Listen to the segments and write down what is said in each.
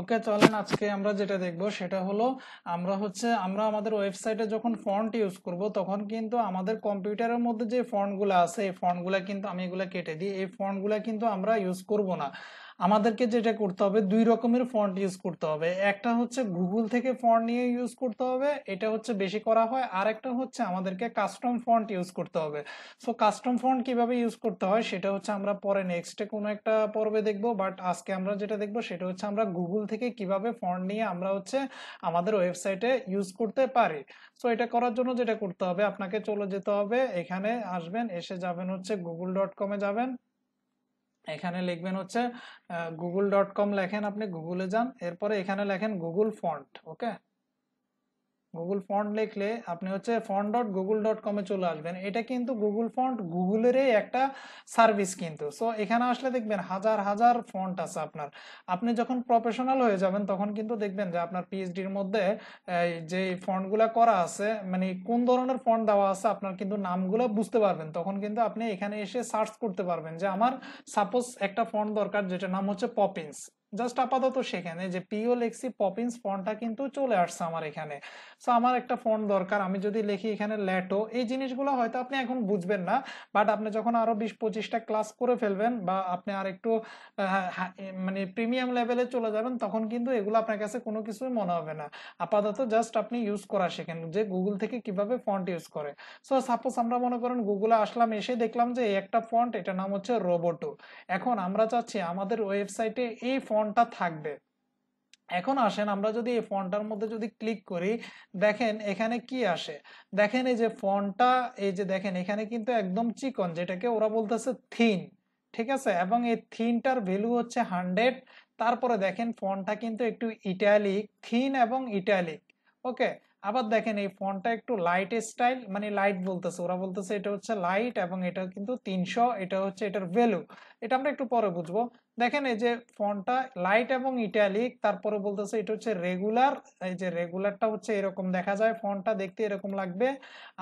ওকে চলেন আজকে আমরা যেটা দেখব সেটা হলো আমরা হচ্ছে আমরা আমাদের ওয়েবসাইটে যখন ফন্ট ইউজ করব তখন কিন্তু আমাদের কম্পিউটারের মধ্যে যে ফন্টগুলো আছে এই ফন্টগুলো কিন্তু আমি এগুলো কেটে দিই এই ফন্টগুলো কিন্তু আমরা ইউজ করব না আমাদেরকে যেটা করতে হবে দুই রকমের ফন্ট ইউজ করতে হবে একটা হচ্ছে গুগল থেকে ফন্ট নিয়ে ইউজ করতে হবে এটা হচ্ছে বেশি করা হয় আর একটা হচ্ছে আমাদেরকে কাস্টম ফন্ট ইউজ করতে হবে সো কাস্টম ফন্ট কিভাবে ইউজ করতে হয় সেটা হচ্ছে আমরা পরে নেক্সটে কোনো একটা পর্বে দেখব বাট আজকে আমরা যেটা দেখব সেটা হচ্ছে আমরা গুগল থেকে কিভাবে ফন্ট নিয়ে আমরা হচ্ছে আমাদের ওয়েবসাইটে ইউজ করতে পারি সো এটা করার জন্য যেটা করতে হবে আপনাকে চলে যেতে হবে এখানে আসবেন এসে যাবেন হচ্ছে গুগল ডট কমে যাবেন এখানে লিখবেন হচ্ছে গুগল ডট কম লেখেন আপনি গুগলে যান এরপরে এখানে লেখেন Google font okay Google font লিখলে আপনি হচ্ছে ফন্ট ডট গুগল ডট কমে চলে আসবেন এটা কিন্তু গুগল ফন্ট গুগলেরই একটা সার্ভিস কিন্তু সো এখানে আসলে দেখবেন হাজার হাজার ফন্ট আছে আপনার আপনি যখন প্রফেশনাল হয়ে যাবেন তখন কিন্তু দেখবেন যে আপনার পিএইচডির মধ্যে যে ফন্টগুলা করা আছে মানে কোন ধরনের ফন্ট দেওয়া আছে আপনার কিন্তু নামগুলো বুঝতে পারবেন তখন কিন্তু আপনি এখানে এসে সার্চ করতে পারবেন যে আমার সাপোজ একটা ফন্ট দরকার যেটার নাম হচ্ছে পপিন্স জাস্ট আপাতত সেখানে যে পিও লেখছি পপিন্স ফন্টটা কিন্তু চলে আসছে আমার এখানে সো আমার একটা ফন্ট দরকার আমি যদি লেখি এখানে ল্যাটো এই জিনিসগুলো হয়তো আপনি এখন বুঝবেন না বাট আপনি যখন আরো বিশ পঁচিশটা ক্লাস করে ফেলবেন বা আপনি আর একটু মানে প্রিমিয়াম লেভেলে চলে যাবেন তখন কিন্তু এগুলো আপনার কাছে কোনো কিছুই মনে হবে না আপাতত জাস্ট আপনি ইউজ করা শেখেন যে গুগল থেকে কিভাবে ফন্ট ইউজ করে সো সাপোজ আমরা মনে করেন গুগলে আসলাম এসে দেখলাম যে এই একটা ফন্ট এটার নাম হচ্ছে রোবোটো এখন আমরা চাচ্ছি আমাদের ওয়েবসাইটে এই ফন্ট ফোনটা থাকবে এখন আসেন আমরা যদি এই ফন্টটার মধ্যে যদি ক্লিক করি দেখেন এখানে কি আসে দেখেন এই যে ফোনটা এই যে দেখেন এখানে কিন্তু একদম চিকন যেটাকে ওরা বলতেছে থিন ঠিক আছে এবং এই থিনটার ভ্যালু হচ্ছে হান্ড্রেড তারপরে দেখেন ফোনটা কিন্তু একটু ইটালিক থিন এবং ইটালিক ওকে আবার দেখেন এই ফোনটা একটু লাইট স্টাইল মানে লাইট বলতেছে ওরা বলতেছে এটা হচ্ছে লাইট এবং এটা কিন্তু তিনশো এটা হচ্ছে এটার ভ্যালু এটা আমরা একটু পরে বুঝবো দেখেন এই যে ফোনটা লাইট এবং ইটালিক তারপরে বলতেছে এটা হচ্ছে রেগুলার এই যে রেগুলারটা হচ্ছে এরকম দেখা যায় ফোনটা দেখতে এরকম লাগবে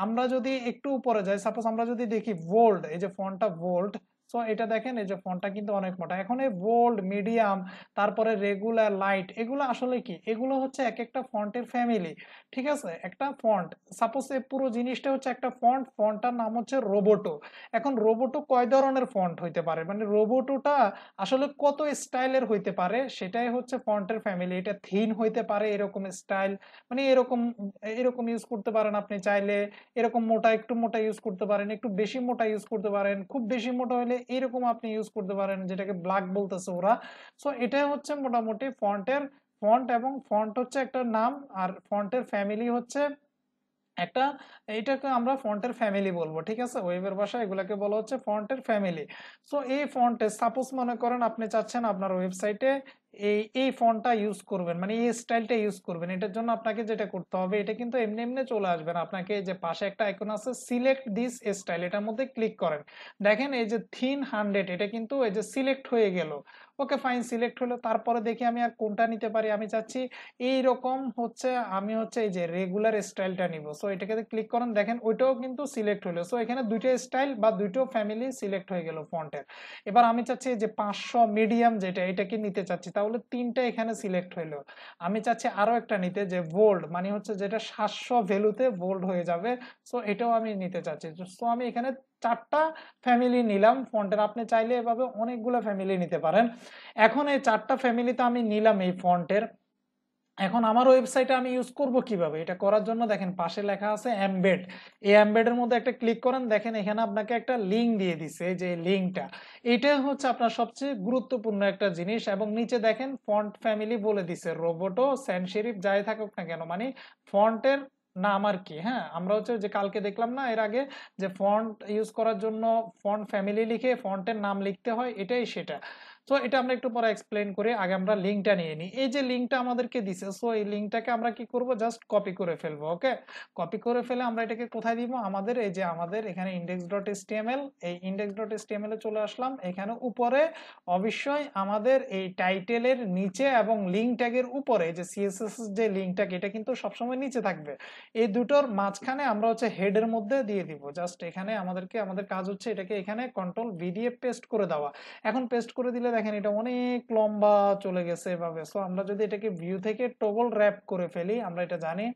আমরা যদি একটু উপরে যাই সাপোজ আমরা যদি দেখি ভোল্ড এই যে ফোনটা ভোল্ড সো এটা দেখেন এই যে ফোনটা কিন্তু অনেক মোটা এখন এই বোল্ড মিডিয়াম তারপরে রেগুলার লাইট এগুলো আসলে কি এগুলো হচ্ছে এক একটা ফন্টের ফ্যামিলি ঠিক আছে একটা ফন্ট সাপোজ এই পুরো জিনিসটা হচ্ছে একটা ফন্ট ফন্টটার নাম হচ্ছে রোবোটো এখন রোবোটো কয় ধরনের ফন্ট হইতে পারে মানে রোবোটোটা আসলে কত স্টাইলের হইতে পারে সেটাই হচ্ছে ফন্টের ফ্যামিলি এটা থিন হইতে পারে এরকম স্টাইল মানে এরকম এরকম ইউজ করতে পারেন আপনি চাইলে এরকম মোটা একটু মোটা ইউজ করতে পারেন একটু বেশি মোটা ইউজ করতে পারেন খুব বেশি মোটা হলে এইরকম আপনি ইউজ করতে পারেন যেটাকে ব্ল্যাক বলতেছে ওরা সো এটাই হচ্ছে মোটামুটি ফন্টের ফন্ট এবং ফন্ট হচ্ছে একটা নাম আর ফন্টের ফ্যামিলি হচ্ছে একটা এটাকে আমরা ফন্টের ফ্যামিলি বলবো ঠিক আছে ওয়েবের ভাষায় এগুলাকে বলা হচ্ছে ফন্টের ফ্যামিলি সো এই ফন্টে সাপোজ মনে করেন আপনি চাচ্ছেন আপনার ওয়েবসাইটে এই এই ফন্টটা ইউজ করবেন মানে এই স্টাইলটা ইউজ করবেন এটার জন্য আপনাকে যেটা করতে হবে এটা কিন্তু এমনি এমনি চলে আসবে না আপনাকে যে পাশে একটা আইকন আছে সিলেক্ট দিস স্টাইল এটার মধ্যে ক্লিক করেন দেখেন এই যে থিন হান্ড্রেড এটা কিন্তু এই যে সিলেক্ট হয়ে গেল ওকে ফাইন সিলেক্ট হলো তারপরে দেখি আমি আর কোনটা নিতে পারি আমি চাচ্ছি এই রকম হচ্ছে আমি হচ্ছে এই যে রেগুলার স্টাইলটা নিব সো এটাকে ক্লিক করেন দেখেন ওইটাও কিন্তু সিলেক্ট হলো সো এখানে দুইটা স্টাইল বা দুইটো ফ্যামিলি সিলেক্ট হয়ে গেল ফন্টের এবার আমি চাচ্ছি যে পাঁচশো মিডিয়াম যেটা এটা কি নিতে চাচ্ছি তা তাহলে তিনটা এখানে সিলেক্ট হইলো আমি চাচ্ছি আরও একটা নিতে যে বোল্ড মানে হচ্ছে যেটা সাতশো ভ্যালুতে বোল্ড হয়ে যাবে সো এটাও আমি নিতে চাচ্ছি সো আমি এখানে চারটা ফ্যামিলি নিলাম ফন্টের আপনি চাইলে এভাবে অনেকগুলো ফ্যামিলি নিতে পারেন এখন এই চারটা ফ্যামিলি তো আমি নিলাম এই ফন্টের এখন আমার ওয়েবসাইটে আমি ইউজ করব কিভাবে এটা করার জন্য দেখেন পাশে লেখা আছে অ্যাম্বেড এই অ্যাম্বেডের মধ্যে একটা ক্লিক করেন দেখেন এখানে আপনাকে একটা লিঙ্ক দিয়ে দিছে যে লিঙ্কটা এটা হচ্ছে আপনার সবচেয়ে গুরুত্বপূর্ণ একটা জিনিস এবং নিচে দেখেন ফন্ট ফ্যামিলি বলে দিছে রোবটো স্যান শেরিফ যাই থাকুক না কেন মানে ফন্টের নাম আর কি হ্যাঁ আমরা হচ্ছে যে কালকে দেখলাম না এর আগে যে ফন্ট ইউজ করার জন্য ফন্ট ফ্যামিলি লিখে ফন্টের নাম লিখতে হয় এটাই সেটা সো এটা আমরা একটু পরে এক্সপ্লেন করি আগে আমরা লিঙ্কটা নিয়ে নিই এই যে লিঙ্কটা আমাদেরকে দিছে সো এই লিঙ্কটাকে আমরা কি করব জাস্ট কপি করে ফেলবো ওকে কপি করে ফেলে আমরা এটাকে কোথায় দিব আমাদের এই যে আমাদের এখানে ইন্ডেক্স ডট এসটিএমএল এই ইন্ডেক্স ডট এসটিএমএল এ চলে আসলাম এখানে উপরে অবশ্যই আমাদের এই টাইটেলের নিচে এবং লিঙ্ক ট্যাগের উপরে যে সিএসএস যে লিঙ্ক এটা কিন্তু সবসময় নিচে থাকবে এই দুটোর মাঝখানে আমরা হচ্ছে হেডের মধ্যে দিয়ে দিব জাস্ট এখানে আমাদেরকে আমাদের কাজ হচ্ছে এটাকে এখানে কন্ট্রোল ভি পেস্ট করে দেওয়া এখন পেস্ট করে দিলে দেখেন এটা অনেক লম্বা চলে গেছে এভাবে সো আমরা যদি এটাকে ভিউ থেকে টগল র্যাপ করে ফেলি আমরা এটা জানি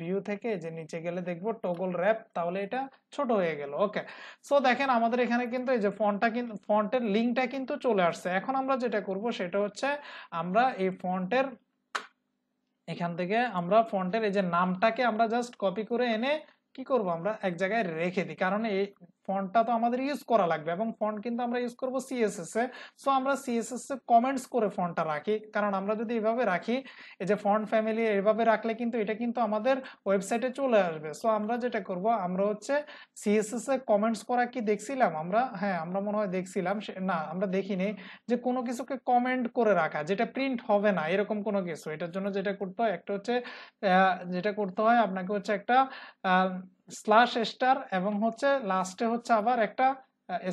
ভিউ থেকে যে নিচে গেলে দেখবো টগল র্যাপ তাহলে এটা ছোট হয়ে গেল ওকে সো দেখেন আমাদের এখানে কিন্তু এই যে ফন্টটা কিন্তু ফন্টের লিঙ্কটা কিন্তু চলে আসছে এখন আমরা যেটা করব সেটা হচ্ছে আমরা এই ফন্টের এখান থেকে আমরা ফন্টের এই যে নামটাকে আমরা জাস্ট কপি করে এনে কি করব আমরা এক জায়গায় রেখে দিই কারণ এই ফন্টটা তো আমাদের ইউজ করা লাগবে এবং ফন্ট কিন্তু আমরা ইউজ করব সিএসএস এ সো আমরা সিএসএস এ কমেন্টস করে ফন্টটা রাখি কারণ আমরা যদি এভাবে রাখি এই যে ফন্ট ফ্যামিলি এভাবে রাখলে কিন্তু এটা কিন্তু আমাদের ওয়েবসাইটে চলে আসবে সো আমরা যেটা করব আমরা হচ্ছে সিএসএস এ কমেন্টস করা কি দেখছিলাম আমরা হ্যাঁ আমরা মনে হয় দেখছিলাম না আমরা দেখিনি যে কোনো কিছুকে কমেন্ট করে রাখা যেটা প্রিন্ট হবে না এরকম কোনো কিছু এটার জন্য যেটা করতে হয় একটা হচ্ছে যেটা করতে হয় আপনাকে হচ্ছে একটা স্ল্যাশ স্টার এবং হচ্ছে লাস্টে হচ্ছে আবার একটা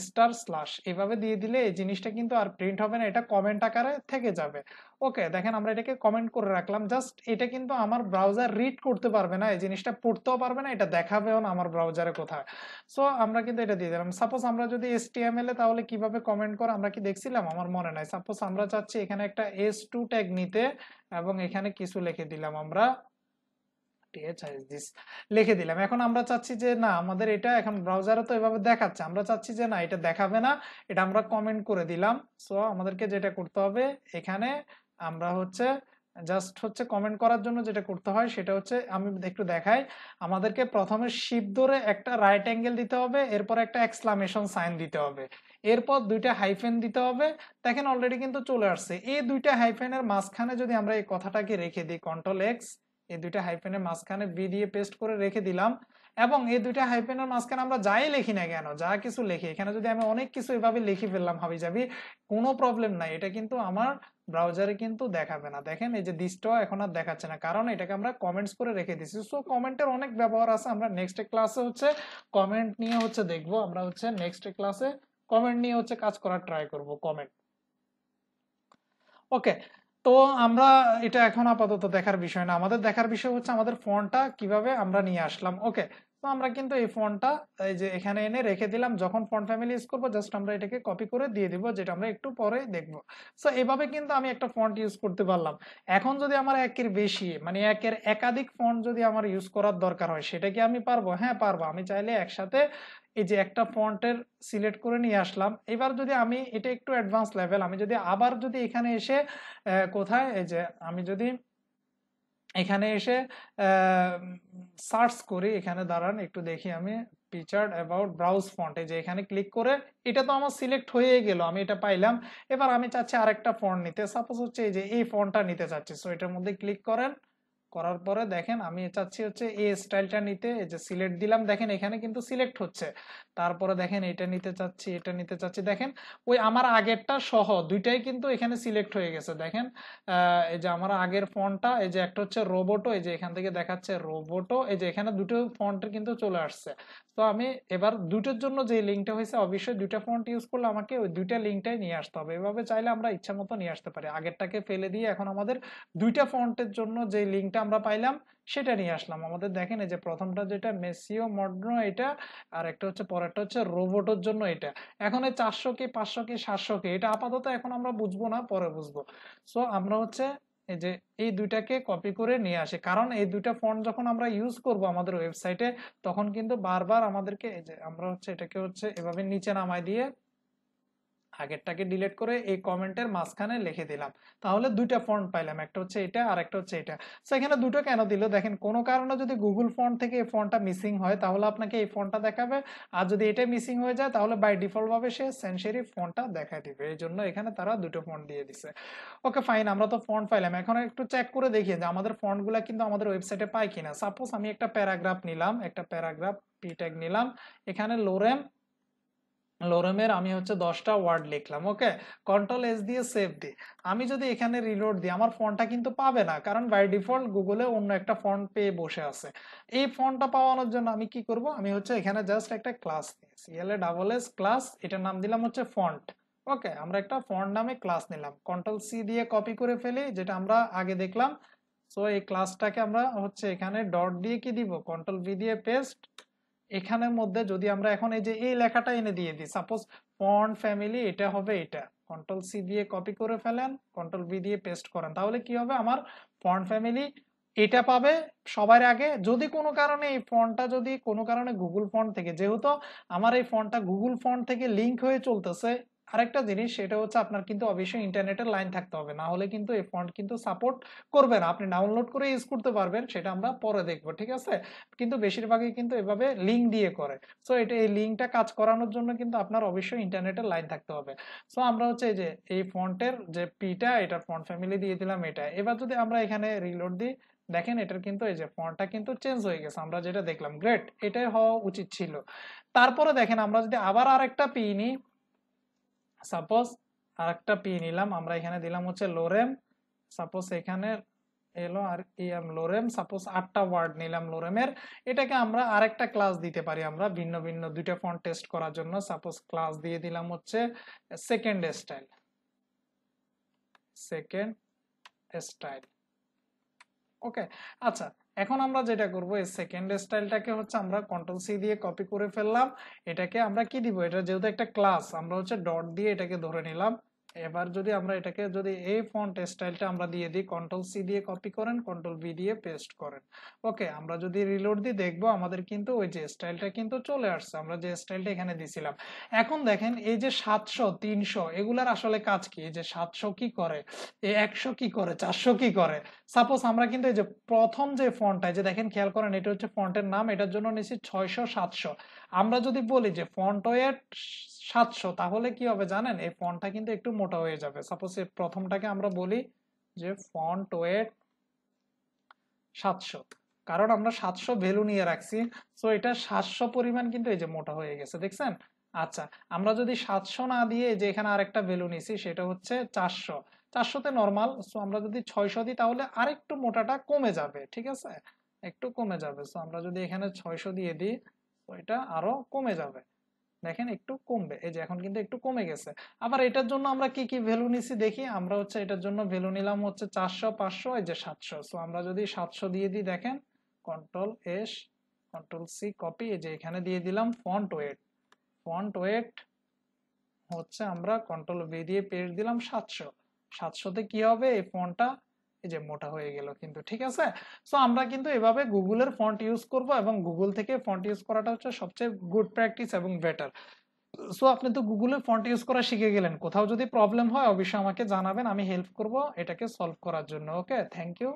স্টার স্ল্যাশ এভাবে দিয়ে দিলে এই জিনিসটা কিন্তু আর প্রিন্ট হবে না এটা কমেন্ট আকারে থেকে যাবে ওকে দেখেন আমরা এটাকে কমেন্ট করে রাখলাম জাস্ট এটা কিন্তু আমার ব্রাউজার রিড করতে পারবে না এই জিনিসটা পড়তেও পারবে না এটা দেখাবেও না আমার ব্রাউজারে কোথায় সো আমরা কিন্তু এটা দিয়ে দিলাম সাপোজ আমরা যদি এস টি এম এল এ তাহলে কিভাবে কমেন্ট করে আমরা কি দেখছিলাম আমার মনে নাই সাপোজ আমরা চাচ্ছি এখানে একটা এস টু ট্যাগ নিতে এবং এখানে কিছু লিখে দিলাম আমরা টিএচআইএস লিখে দিলাম এখন আমরা চাচ্ছি যে না আমাদের এটা এখন ব্রাউজারে তো এভাবে দেখাচ্ছে আমরা চাচ্ছি যে না এটা দেখাবে না এটা আমরা কমেন্ট করে দিলাম সো আমাদেরকে যেটা করতে হবে এখানে আমরা হচ্ছে জাস্ট হচ্ছে কমেন্ট করার জন্য যেটা করতে হয় সেটা হচ্ছে আমি একটু দেখাই আমাদেরকে প্রথমে শিপ ধরে একটা রাইট অ্যাঙ্গেল দিতে হবে এরপর একটা এক্সক্লামেশন সাইন দিতে হবে এরপর দুইটা হাইফেন দিতে হবে দেখেন অলরেডি কিন্তু চলে আসছে এই দুইটা হাইফেনের মাঝখানে যদি আমরা এই কথাটাকে রেখে দিই কন্ট্রোল এক্স এই দুইটা হাইফেনের মাঝখানে বি দিয়ে পেস্ট করে রেখে দিলাম এবং এই দুইটা হাইফেনের মাঝখানে আমরা যাই লিখি না কেন যা কিছু লিখি এখানে যদি আমি অনেক কিছু এভাবে লিখে ফেললাম হাবি যাবি কোনো প্রবলেম নাই এটা কিন্তু আমার ব্রাউজারে কিন্তু দেখাবে না দেখেন এই যে দিসটাও এখন আর দেখাচ্ছে না কারণ এটাকে আমরা কমেন্টস করে রেখে দিছি সো কমেন্টের অনেক ব্যবহার আছে আমরা নেক্সট ক্লাসে হচ্ছে কমেন্ট নিয়ে হচ্ছে দেখব আমরা হচ্ছে নেক্সট ক্লাসে কমেন্ট নিয়ে হচ্ছে কাজ করার ট্রাই করব কমেন্ট ওকে তো আমরা এটা এখন আপাতত দেখার বিষয় না আমাদের দেখার বিষয় হচ্ছে আমাদের ফোনটা কিভাবে আমরা নিয়ে আসলাম ওকে তো আমরা কিন্তু এই ফন্টটা এই যে এখানে এনে রেখে দিলাম যখন ফোন ফ্যামিলি ইউজ করবো জাস্ট আমরা এটাকে কপি করে দিয়ে দিব যেটা আমরা একটু পরে দেখব সো এভাবে কিন্তু আমি একটা ফন্ট ইউজ করতে পারলাম এখন যদি আমার একের বেশি মানে একের একাধিক ফন্ট যদি আমার ইউজ করার দরকার হয় সেটা কি আমি পারবো হ্যাঁ পারবো আমি চাইলে একসাথে এই যে একটা ফন্টের সিলেক্ট করে নিয়ে আসলাম এবার যদি আমি এটা একটু অ্যাডভান্স লেভেল আমি যদি আবার যদি এখানে এসে কোথায় এই যে আমি যদি এখানে এসে সার্চ করি এখানে দাঁড়ান একটু দেখি আমি টিচার অ্যাবাউট ব্রাউজ ফন্টে যে এখানে ক্লিক করে এটা তো আমার সিলেক্ট হয়ে গেল আমি এটা পাইলাম এবার আমি চাচ্ছি আরেকটা ফন্ট নিতে সাপোজ হচ্ছে এই যে এই ফন্টটা নিতে চাচ্ছি সো এটার মধ্যে ক্লিক করেন করার পরে দেখেন আমি চাচ্ছি হচ্ছে এই স্টাইলটা নিতে এই যে সিলেক্ট দিলাম দেখেন এখানে কিন্তু সিলেক্ট হচ্ছে তারপরে দেখেন এটা নিতে চাচ্ছি এটা নিতে চাচ্ছি দেখেন ওই আমার আগেরটা সহ দুইটাই কিন্তু এখানে সিলেক্ট হয়ে গেছে দেখেন এই যে আমার আগের ফোনটা এই যে একটা হচ্ছে রোবটো এই যে এখান থেকে দেখাচ্ছে রোবটো এই যে এখানে দুটো ফন্টের কিন্তু চলে আসছে তো আমি এবার দুটোর জন্য যে লিঙ্কটা হয়েছে অবশ্যই দুইটা ফন্ট ইউজ করলে আমাকে ওই দুইটা লিঙ্কটাই নিয়ে আসতে হবে এভাবে চাইলে আমরা ইচ্ছা মতো নিয়ে আসতে পারি আগেরটাকে ফেলে দিয়ে এখন আমাদের দুইটা ফন্টের জন্য যে লিঙ্কটা যেটা আমরা পাইলাম সেটা নিয়ে আসলাম আমাদের দেখেন এই যে প্রথমটা যেটা মেসিও মড্রো এটা আর একটা হচ্ছে পরেরটা হচ্ছে রোবটের জন্য এটা এখন এই চারশো কে পাঁচশো কে সাতশো কে এটা আপাতত এখন আমরা বুঝবো না পরে বুঝবো সো আমরা হচ্ছে এই যে এই দুইটাকে কপি করে নিয়ে আসি কারণ এই দুইটা ফন্ট যখন আমরা ইউজ করব আমাদের ওয়েবসাইটে তখন কিন্তু বারবার আমাদেরকে এই যে আমরা হচ্ছে এটাকে হচ্ছে এভাবে নিচে নামাই দিয়ে আগেরটাকে ডিলিট করে এই কমেন্টের মাঝখানে লিখে দিলাম তাহলে দুইটা ফন্ট পাইলাম একটা হচ্ছে এটা আর একটা হচ্ছে এটা সো এখানে দুটো কেন দিল দেখেন কোনো কারণে যদি গুগল ফন্ট থেকে এই ফন্টটা মিসিং হয় তাহলে আপনাকে এই ফন্টটা দেখাবে আর যদি এটা মিসিং হয়ে যায় তাহলে বাই ডিফল্টভাবে সে সেন্সারি ফন্টটা দেখা দিবে এই জন্য এখানে তারা দুটো ফন্ট দিয়ে দিছে ওকে ফাইন আমরা তো ফন্ট পাইলাম এখন একটু চেক করে দেখি যে আমাদের ফন্টগুলো কিন্তু আমাদের ওয়েবসাইটে পাই কিনা সাপোজ আমি একটা প্যারাগ্রাফ নিলাম একটা প্যারাগ্রাফ পি ট্যাগ নিলাম এখানে লোরেম লোরমের আমি হচ্ছে দশটা ওয়ার্ড লিখলাম ওকে কন্ট্রোল এস দিয়ে সেভ দিই আমি যদি এখানে রিলোড দিই আমার ফোনটা কিন্তু পাবে না কারণ বাই ডিফল্ট গুগলে অন্য একটা ফন্ট পেয়ে বসে আছে এই ফোনটা পাওয়ানোর জন্য আমি কি করব আমি হচ্ছে এখানে জাস্ট একটা ক্লাস নিয়েছি L A double S class এটার নাম দিলাম হচ্ছে ফন্ট ওকে আমরা একটা ফন্ট নামে ক্লাস নিলাম কন্ট্রোল সি দিয়ে কপি করে ফেলি যেটা আমরা আগে দেখলাম সো এই ক্লাসটাকে আমরা হচ্ছে এখানে ডট দিয়ে কি দিব কন্ট্রোল ভি দিয়ে পেস্ট এখানের মধ্যে যদি আমরা এখন এই যে এই লেখাটা এনে দিয়ে দিই সাপোজ ফন্ট ফ্যামিলি এটা হবে এটা কন্ট্রোল সি দিয়ে কপি করে ফেলেন কন্ট্রোল বি দিয়ে পেস্ট করেন তাহলে কি হবে আমার ফন্ট ফ্যামিলি এটা পাবে সবার আগে যদি কোনো কারণে এই ফন্টটা যদি কোনো কারণে গুগল ফন্ট থেকে যেহেতু আমার এই ফন্টটা গুগল ফন্ট থেকে লিঙ্ক হয়ে চলতেছে আরেকটা জিনিস সেটা হচ্ছে আপনার কিন্তু অবশ্যই ইন্টারনেটের লাইন থাকতে হবে না হলে কিন্তু এই ফন্ট কিন্তু সাপোর্ট করবে না আপনি ডাউনলোড করে ইউজ করতে পারবেন সেটা আমরা পরে দেখব ঠিক আছে কিন্তু বেশিরভাগই কিন্তু এভাবে লিঙ্ক দিয়ে করে সো এটা এই লিঙ্কটা কাজ করানোর জন্য কিন্তু আপনার অবশ্যই ইন্টারনেটের লাইন থাকতে হবে সো আমরা হচ্ছে এই যে এই ফন্টের যে পিটা এটার ফন্ট ফ্যামিলি দিয়ে দিলাম এটা এবার যদি আমরা এখানে রিলোড দিই দেখেন এটার কিন্তু এই যে ফন্টটা কিন্তু চেঞ্জ হয়ে গেছে আমরা যেটা দেখলাম গ্রেট এটাই হওয়া উচিত ছিল তারপরে দেখেন আমরা যদি আবার আরেকটা পি নিই সাপোজ আর একটা পি নিলাম আমরা এখানে দিলাম হচ্ছে লোরেম সাপোজ এখানে এলো আর এম লোরেম সাপোজ আটটা ওয়ার্ড নিলাম লোরেমের এটাকে আমরা আরেকটা ক্লাস দিতে পারি আমরা ভিন্ন ভিন্ন দুইটা ফন্ট টেস্ট করার জন্য সাপোজ ক্লাস দিয়ে দিলাম হচ্ছে second style second style okay আচ্ছা এখন আমরা যেটা করব এই সেকেন্ড স্টাইলটাকে হচ্ছে আমরা কন্ট্রোল সি দিয়ে কপি করে ফেললাম এটাকে আমরা কি দিব এটা যেহেতু একটা ক্লাস আমরা হচ্ছে ডট দিয়ে এটাকে ধরে নিলাম এবার যদি আমরা এটাকে যদি এই ফন্ট স্টাইলটা আমরা দিয়ে দিই কন্ট্রোল সি দিয়ে কপি করেন কন্ট্রোল বি দিয়ে পেস্ট করেন ওকে আমরা যদি রিলোড দিই দেখবো আমাদের কিন্তু ওই যে স্টাইলটা কিন্তু চলে আসছে আমরা যে স্টাইলটা এখানে দিছিলাম এখন দেখেন এই যে সাতশো তিনশো এগুলার আসলে কাজ কি এই যে সাতশো কি করে এই একশো কি করে চারশো কি করে সাপোজ আমরা কিন্তু এই যে প্রথম যে ফন্টটা যে দেখেন খেয়াল করেন এটা হচ্ছে ফন্টের নাম এটার জন্য নিচ্ছি ছয়শো সাতশো আমরা যদি বলি যে ফন্ট ওয়েট সাতশো তাহলে কি হবে জানেন এই ফন্টটা কিন্তু একটু মোটা হয়ে যাবে সাপোজ এই প্রথমটাকে আমরা বলি যে ফন্ট ওয়েট সাতশো কারণ আমরা সাতশো ভ্যালু নিয়ে রাখছি সো এটা সাতশো পরিমাণ কিন্তু এই যে মোটা হয়ে গেছে দেখছেন আচ্ছা আমরা যদি সাতশো না দিয়ে যে এখানে আরেকটা ভ্যালু নিছি সেটা হচ্ছে চারশো চারশোতে নর্মাল সো আমরা যদি ছয়শো দিই তাহলে আরেকটু মোটাটা কমে যাবে ঠিক আছে একটু কমে যাবে সো আমরা যদি এখানে ছয়শো দিয়ে দিই তো এটা আরো কমে যাবে দেখেন একটু কমবে এই যে এখন কিন্তু একটু কমে গেছে আবার এটার জন্য আমরা কি কি ভ্যালু নিছি দেখি আমরা হচ্ছে এটার জন্য ভ্যালু নিলাম হচ্ছে চারশো পাঁচশো এই যে সাতশো সো আমরা যদি সাতশো দিয়ে দিই দেখেন control S control C copy এই যে এখানে দিয়ে দিলাম ফন্ট ওয়েট ফন্ট ওয়েট হচ্ছে আমরা কন্ট্রোল ভি দিয়ে পেজ দিলাম সাতশো সাতশোতে কি হবে এই ফন্টটা এই যে মোটা হয়ে গেল কিন্তু ঠিক আছে সো আমরা কিন্তু এভাবে গুগলের ফন্ট ইউজ করব এবং গুগল থেকে ফন্ট ইউজ করাটা হচ্ছে সবচেয়ে গুড প্র্যাকটিস এবং বেটার সো আপনি তো গুগলের ফন্ট ইউজ করা শিখে গেলেন কোথাও যদি প্রবলেম হয় অবশ্যই আমাকে জানাবেন আমি হেল্প করব এটাকে সলভ করার জন্য ওকে থ্যাংক ইউ